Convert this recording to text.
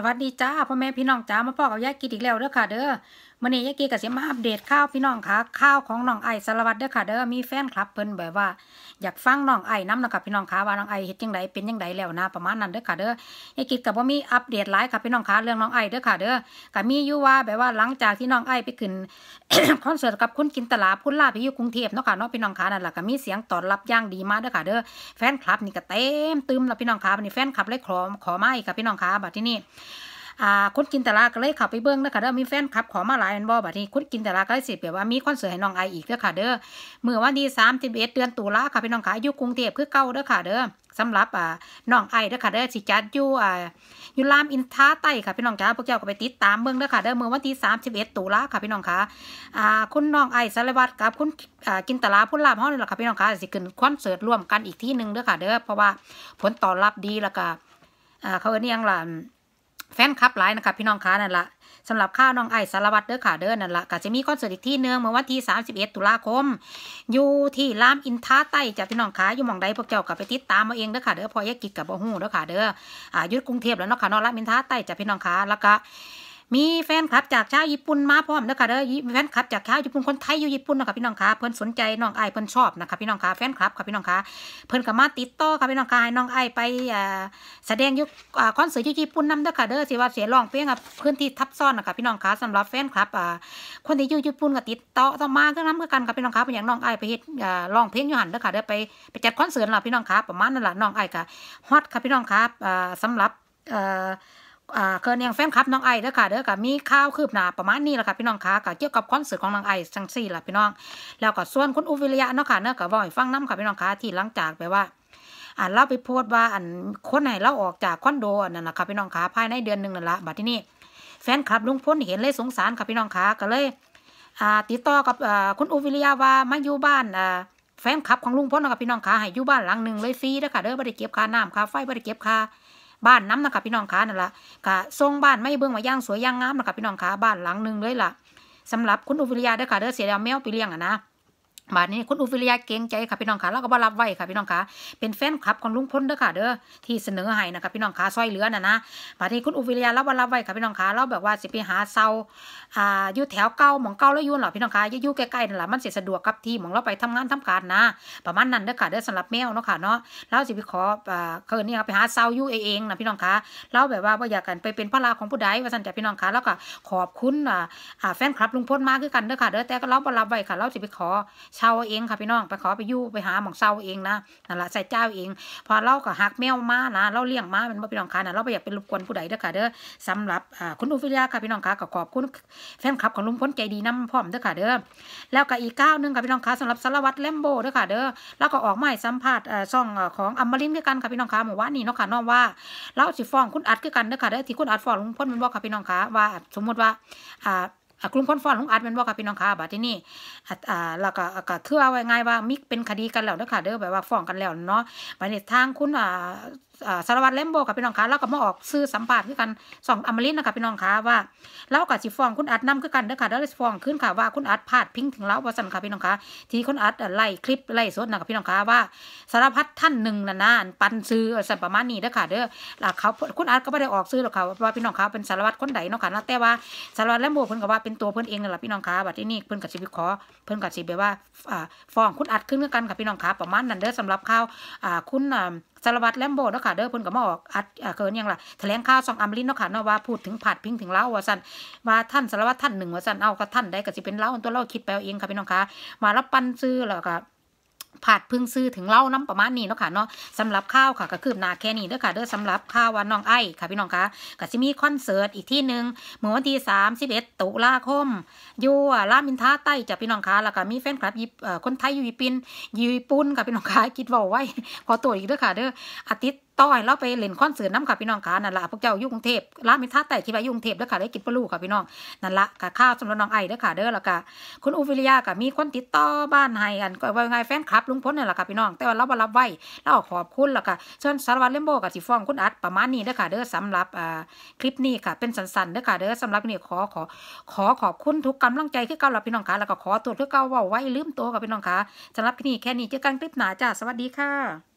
สวัสดีจ้าพ่อแม่พี่น้องจ้ามาพ่อกับยายกินอีกแล้วเด้อค่ะเด้อมื่อนี้ยากีกับเสียมาอัปเดตข้าวพี่น้องค่ะข้าวของน้องไอสารวัตรเด้อค่ะเด้อมีแฟนคลับเพิ่นแบบว่าอยากฟังน้องไอน้ำนะคะพี่น้องค่ะว่าน้องไอเห็ดยังไงเป็นยังไงแล้วนะประมาณนั้นเด้อค่ะเด้อยากีกับว่ามีอัปเดตหลายค่ะพี่น้องค่ะเรื่องน้องไอเด้อค่ะเด้อก็มีอยู่ว่าแบบว่าหลังจากที่น้องไอไปขึ้นคอนเสิร์ตกับคุณกินตลาคุณลาพี่ยูกรุงเทพเนาะค่ะเนาะพี่น้องค่ะนั่นแหละก็มีเสียงตอบรับย่างดีมากเด้อค่ะเด้อแฟนคลับนี่ก็เต็มตึมแล้วพี่น้องค่ะบันี้แฟนคลับเลยขอขอมาอีกค่ะพี่น้องค่ะบัดนี้อ่าคุณกินแตะลาก็เลยขับไปเบิ้งนะคะเด้อมีแฟนคลับขอมาหลายอันบ่บัดนี้ คุณกินแตะลาก็เลยสิแบบว่ามีคอนเสิร์ตให้น้องไออีกเด้อค่ะเด้อเมื่อวันที่สามสิบเอ็ดเดือนตุลาค่ะพี่น้องขายอยู่กรุงเทพคือเก่าเด้อค่ะเด้อสำหรับอ่าน้องไอเด้อค่ะเด้อสิจัดอยู่อ่าอยู่ลามอินท่าใต้ค่ะพี่น้องจ้าพวกเจ้าก็ไปติดตามเบิ้งเด้อค่ะเด้อเมื่อวันที่สามสิบเอ็ดตุลาค่ะพี่น้องค่ะอ่าคุณน้องไอสารวัตรกับ คุณอ่ากินตลาพุ่นลาบห้องนี่แหละค่ะพี่น้องค่ะสิขึ้นคอนเสิร์ตร่วมกันอีกที่หนึ่งเด้อค่ะเด้อเพราะว่าผลตอบรับดีแล้วก็อ่าเขาเนี่ยงล่ะแฟนคลับหลายนะคะพี่น้องค้านั่นละสำหรับข้าวน้องไอสารวัตรเด้อขาเด้อนั่นละก็จะมีคอนเสิร์ตอีกที่เนืองเมื่อวันที่ 31 ตุลาคม อยู่ที่ลาม อินท่าใต้จากพี่น้องค้าอยู่หม่องใดพวกเจ้ากับไปติดตามมาเองเด้อขาเด้อพอยกิจกับบ่หูเด้อขาเด้ออ่ายุดกรุงเทพ แล้วเนาะค่ะนอกลามอินท่าใต้จากพี่น้องค้าแล้วก็มีแฟนคลับจากชาวญี่ปุ่นมาพร้อมนะคะเด้อแฟนคลับ จากชาวญี่ปุ่นคนไทยอยู่ญี่ปุ่นนะคะพี่น้องคะเพื่อนสนใจน้องไอเพื่อนชอบนะคะพี่น้องคะแฟนคลับค่ะพี่น้องคะเพื่อนก็มาติดต่อค่ะพี่น้องคะให้น้องไอไปแสดงยุคอนเสิร์ตอย่ญี่ปุ่นนำเด้อค่ะเด้อสิว่าเสียร้องเพลงกับพื้นที่ทับซ้อนนะคะพี่น้องคะสำหรับแฟนคลับคนที่อยู่ญี่ปุ่นก็ติดต่อต่อมาก็น้ำกันค่ะพี่น้องคะเป็นอย่างน้องไอไปเฮ็ดร้องเพลงอยู่หันเด้อค่ะเด้อไปไปจัดคอนเสิร์ตล่ะพี่น้องคะประมาณนั้นล่ะน้องไอค่ะฮอตค่ะพี่น้องคะสาหรับอ่าเคยเนียงแฟนคลับน้องไอเด้อค่ะเด้อค่ะมีข้าวคืบหน้าประมาณนี้แหละค่ะพี่น้องค่ะก็เกี่ยวกับคอนเสิร์ตของน้องไอจังซี่ละพี่น้อง แล้วก็ส่วนคุณอุวิริยะเนาะค่ะเนาะก็บ่อยฟังน้ำค่ะพี่น้องค่ะ ที่หลังจากไปว่าอานเราไปโพสต์ว่าอันคนไหนเราออกจากคอนโดอันนั้นนะคะพี่น้องขาภายในเดือนหนึ่งนั่นละบัดที่นี่แฟนคลับลุงพ้นเห็นเลยสงสารค่ะพี่น้องขาก็เลย อ่า ติดต่อกับ อ่า คุณอุวิริยาว่ามาอยู่บ้าน อ่า แฟนคลับของลุงพ้นนะรับพี่น้องขาให้อยู่บ้านหลังหนึ่งเลยฟรีนะคะเด้อบริเก็บค่าน้ำค่าไฟบริเก็บค่าบ้านน้ำนะคะพี่น้องคะนั่นละกะทรงบ้านไม่เบื้องมาย่าง สวยย่างงามนะคะพี่น้องคะบ้านหลังหนึ่งเลยล่ะสำหรับคุณอุฟิริยาเด้อค่ะ เด้อเสียดาวแมวไปเลี้ยงอ่ะนะบาทนี้คุณอุฟิริยะเก่งใจค่ะพี่น้องค่ะเราก็บ่รับไว้ค่ะพี่น้องค่ะเป็นแฟนคลับของลุงพลเด้อค่ะเด้อที่เสนอให้นะคะพี่น้องค่ะซอยเหลือน่ะนะบาทนี้คุณอุฟิริยะเราบ่รับไว้ค่ะพี่น้องค่ะเราแบบว่าสิไปหาเซาอ่าอยู่แถวเก้าหมองเก้าแล้วยุ่นหรอพี่น้องค่ะยู่ใกล้ๆนั่นแหละมันเสียสะดวกกับที่หมองเราไปทำงานทำการนะประมาณนั้นเด้อค่ะเด้อสำหรับแมวเนาะค่ะเนาะเราสิไปขออ่าเคยนนี่ไปหาเซาอยู่เองนะพี่น้องค่ะเราแบบว่าม่อยากกันไปเป็นพระราของผู้ใดว่าสั่นจะพี่น้องค่ะแล้วก็ขอบคุณอ่าแฟนคลับลุงพลมากึ้นกันเด้อค่ะเด้อแต่ก็เราบรับไว้ค่ะเราสิไปขอช่าเองค่ะพี่น้อง ไปขอไปยู่ไปหาหมองเช่าเองนะนั่นแหละใส่เจ้าเอง พอเล่าก็หักแมวมานะเล่าเลี้ยงมาเป็นบพี่น้องค่ะนะเราไปอยากเป็นรบกวนผู้ใดเด้อค่ะเด้อสำหรับคุณอุฟิยาค่ะพี่น้องค่ะขอบคุณแฟนคลับของลุงพ้นใจดีน้ำพร้อมเด้อค่ะเด้อแล้วก็อีกก้าวนึงค่ะพี่น้องค่ะสำหรับ สารวัตรแลมโบเด้อค่ะเด้อแล้วก็ออกใหม่สัมภาษณ์ซ่อง ของอมารินด้วยกันค่ะพี่น้องค่ะหมู่วานี่เนาะค่ะน้องว่า เราสิฟ้องคุณอัด้วยกันเด้อค่ะเด้อที่คุณอัดฟ้องลุงพ้นมันบอกค่ะพี่น้องค่ะว่า สมมติว่าอ่ากลุ่มคนฟ้อนของอ์ตเป็นบอกกับพี่น้องค่ะบัดที่นี่อ่าแล้วก็ก็คือเอาไว้ง่ายว่ามิกเป็นคดีกันแล้วนะคะเด้อแบบว่าฟ้องกันแล้วเนาะบัดนี้ทางคุณอ่าสารวัตรเลมโบกับพี่น้องคะแล้วก็มาออกซื้อสัมภาษณ์กันสองอมรินนะคะพี่น้องคะว่าเรากับสิฟองคุณอัดนำคือกันเด้อค่ะเด้อสิฟองขึ้นค่ะว่าคุณอัดพลาดพิงถึงเราว่าสั่นค่ะพี่น้องคะที่คุณอัดไล่คลิปไล่สดนะคะพี่น้องคะว่าสารพัดท่านหนึ่งนะนะปันซื้อสั่นประมาณนี้เด้อค่ะเด้อแล้วเขาคุณอัดก็ไม่ได้ออกซื้อหรอกค่ะว่าพี่น้องคะเป็นสารวัตรคนใดเนาะค่ะแต่ว่าสารวัตรเลมโบคุณก็ว่าเป็นตัวเพื่อนเองนั่นแหละพี่น้องคะบัดที่นี่เพื่อนกับชีวิตขอเพื่อนกับชีแบบว่าฟ้องคุณอัดขึ้นกันกับพี่น้องคะประมาณนั้นเด้อสำหรับข้าวคุณสารวัตรแลมโบเนาะค่ะเด้อเพิ่นกับมาออกอัดเกินยังล่ะแถลงข่าวซองอัมลินเนาะค่ะเนาะว่าพูดถึงผาดพิงถึงเล่าว่าสันว่าท่านสารวัตรท่านหนึ่งว่าสันเอาก็ท่านได้ก็สิเป็นเล่าตัวเล่าคิดไปเอาเองค่ะพี่น้องคะมารับปันซื้อแล้วก็ผัดพึ่งซื้อถึงเล่าน้ำประมาณนี้เนาะค่ะเนาะสำหรับข้าวค่ะก็คืบหน้าแค่นี้เด้อค่ะเด้อสำหรับข้าววันน้องไอ้ค่ะ พี่น้องคะก็จะมีคอนเสิร์ตอีกที่หนึ่งเมื่อวันที่สามสิบเอ็ดตุลาคมยูรามินทาใต้จ้ะพี่น้องคะแล้วก็มีแฟนคลับยิปคนไทยอยู่ญี่ปุ่นญี่ปุ่นค่ะพี่น้องคะคิดว่าไว้ขอตัวอีกเด้อค่ะเด้ออาทิตย์ต่อยเราไปเล่นคอนเสิร์ตน้ำค่ะพี่น้องค่ะนั่นละพวกเจ้ายุ่งเทพร้านมิท่าแต่คิดว่ายุ่งเทพเด้อค่ะได้กินปลาลูกค่ะพี่น้อง นั่นละกับข้าวสำหรับน้องไอเด้อค่ะเด้อแล้วก็คุณอุฟิริยากับมีคนติดต่อบ้านให้กันก็ว่าไงแฟนคลับลุงพลนั่นแหละค่ะพี่น้องแต่ว่าเราบรับไว้เราขอบคุณแล้วก็เชิญสารวัตรเลมโบกับสิฟองคุณอัดประมาณนี้เด้อค่ะเด้อสำหรับคลิปนี้ค่ะเป็นสั้นๆเด้อค่ะเด้อสำหรับนี่ขอขอขอขอบคุณทุกกำลังใจคือเก้าเราพี่น้องค่ะแล้วก็ขอตัวคือเก้าว่าไว้ลืมตัวกับพี่น้องค่ะสำหรับคลิปนี้แค่นี้เจอกันคลิปหน้าจ้าสวัสดีค่ะ